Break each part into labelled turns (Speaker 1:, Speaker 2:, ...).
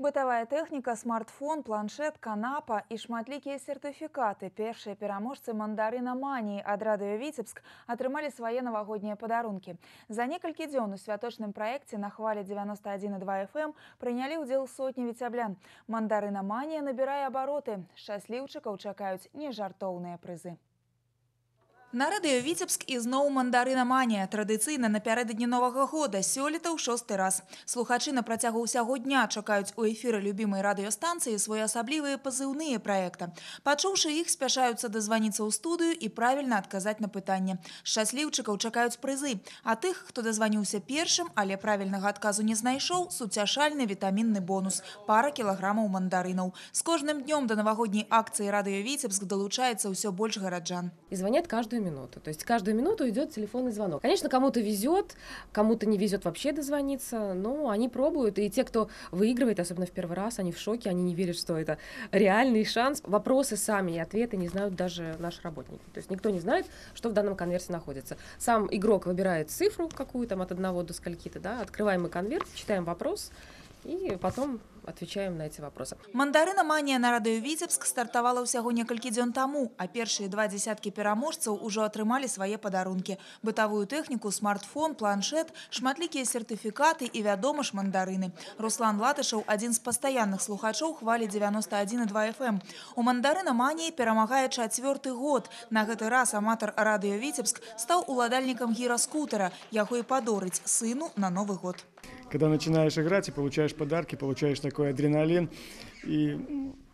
Speaker 1: Бытовая техника, смартфон, планшет, канапа и шматликие сертификаты. Первые переможцы мандарына маніі ад радыё віцебск атрымалі свае навагоднія падарункі. За несколько дней у святочном проекте на хвале 91,2 FM эм прынялі ўдзел сотні віцяблян. Мандарына манія обороты, абароты. Шчасліўчыкаў не нежартоўныя прызы. На радыё Віцебск ізноў мандарына манія традыцыйна напярэдадні новага года сёлета ў шосты раз. Слухачы на працягу ўсяго дня чакаюць у эфіры любімай радыёстанцыі своеасаблівыя пазыўныя праекта. Пачуўшы іх спяшаюцца дазваніцца ў студыю і правільна адказаць на пытанне. Шчасліўчыкаў чакаюць прызы, а тых, хто дазваніўся першым, але правільнага адказу не знайшоў суцяшальны вітамінны бонус пара кілаграмаў мандарынаў. З кожным днём да навагодняй акцыі радыё Віцебск далучаецца ўсё больш гараджан. І звонят каждую каждую минуту. То есть каждую минуту идет телефонный
Speaker 2: звонок. Конечно, кому-то везет, кому-то не везет вообще дозвониться, но они пробуют. И те, кто выигрывает, особенно в первый раз, они в шоке, они не верят, что это реальный шанс. Вопросы сами и ответы не знают даже наши работники. То есть никто не знает, что в данном конверте находится. Сам игрок выбирает цифру какую там от одного до скольки-то, да, открываем мы конверт, читаем вопрос, і потом отвечаем на эти вопросы.
Speaker 1: Мандарына манія на радыёвіцебск стартавала ўсяго некалькі дзён таму, а першыя два дзясяткі пераможцаў ужо атрымалі свае падарункі: бытавую тэхніку, смартфон, планшет, шматлікія сертыфікаты і, вядома ж, мандарыны. Руслан Латышаў адзін з пастаянных слухачоў хвалі 91,2 FM. Эм. У мандарына маніі перамагае чацвёрты год. На гэты раз аматар радыёвіцебск стаў уладальнікам гіраскутара, яго і падорыць сыну на новы год
Speaker 3: когда начинаешь играть и получаешь подарки, получаешь такой адреналин. И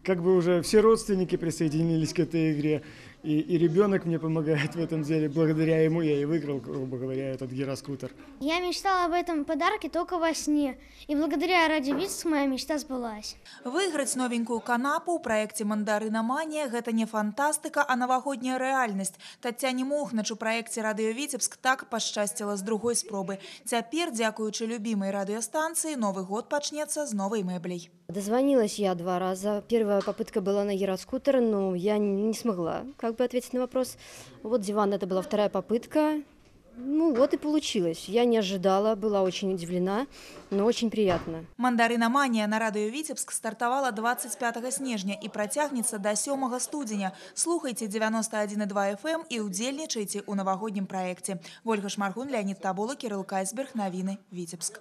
Speaker 3: как бы уже все родственники присоединились к этой игре. И, и ребенок мне помогает в этом деле. Благодаря ему я и выиграл, грубо говоря, этот гироскутер.
Speaker 1: Я мечтала об этом подарке только во сне. И благодаря Ради Витс моя мечта сбылась. Выиграть новенькую канапу в проекте «Мандарина Мания» – это не фантастика, а новогодняя реальность. Татьяне Мохнач у проекте «Радио Витебск» так пошчастила с другой спробы. Теперь, дякуючи любимой радиостанции, Новый год почнется с новой меблей.
Speaker 4: Дозвонилась я два раза. Первая попытка была на Яроскутер, но я не смогла как бы ответить на вопрос. Вот диван, это была вторая попытка. Ну вот и получилось. Я не ожидала, была очень удивлена, но очень приятно.
Speaker 1: Мандарина Манія на радио Витебск стартовала 25 снежня и працягнецца до 7 студзеня. Слухайте 91,2 FM и ўдзельнічайце эм у новогоднем проекте. Вольга Шмаргун, Леонид Табула, Кирилл Кайсберг, Новины Витебск.